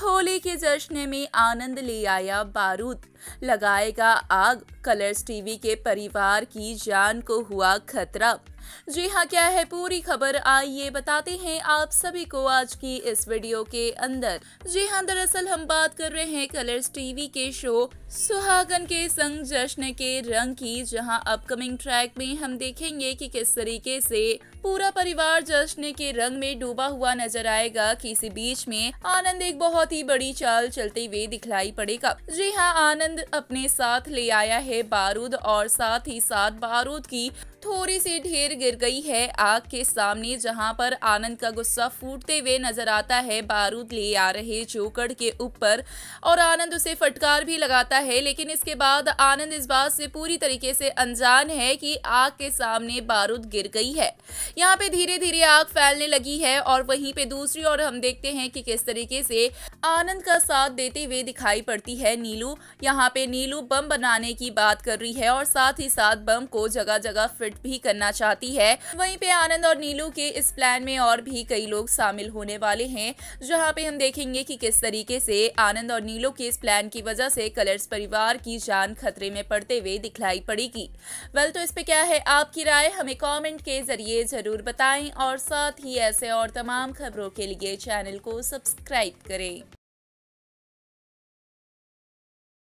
होली के जश्न में आनंद ले आया बारूद लगाएगा आग कलर्स टीवी के परिवार की जान को हुआ खतरा जी हाँ क्या है पूरी खबर आइए बताते हैं आप सभी को आज की इस वीडियो के अंदर जी हाँ दरअसल हम बात कर रहे हैं कलर्स टीवी के शो सुहागन के संग जश्न के रंग की जहाँ अपकमिंग ट्रैक में हम देखेंगे कि किस तरीके से पूरा परिवार जश्न के रंग में डूबा हुआ नजर आएगा कि इसी बीच में आनंद एक बहुत ही बड़ी चाल चलते हुए दिखलाई पड़ेगा जी हाँ आनंद अपने साथ ले आया है बारूद और साथ ही साथ बारूद की थोड़ी सी ढेर गिर गई है आग के सामने जहां पर आनंद का गुस्सा फूटते हुए नजर आता है बारूद ले आ रहे जोकड़ के ऊपर और आनंद उसे फटकार भी लगाता है लेकिन इसके बाद आनंद इस बात से पूरी तरीके से अनजान है कि आग के सामने बारूद गिर गई है यहाँ पे धीरे धीरे आग फैलने लगी है और वहीं पे दूसरी ओर हम देखते हैं कि किस तरीके से आनंद का साथ देते हुए दिखाई पड़ती है नीलू यहाँ पे नीलू बम बनाने की बात कर रही है और साथ ही साथ बम को जगह जगह फिट कट भी करना चाहती है वहीं पे आनंद और नीलू के इस प्लान में और भी कई लोग शामिल होने वाले हैं जहां पे हम देखेंगे कि किस तरीके से आनंद और नीलू के इस प्लान की वजह से कलर्स परिवार की जान खतरे में पड़ते हुए दिखलाई पड़ेगी वेल तो इस पे क्या है आपकी राय हमें कॉमेंट के जरिए जरूर बताए और साथ ही ऐसे और तमाम खबरों के लिए चैनल को सब्सक्राइब करें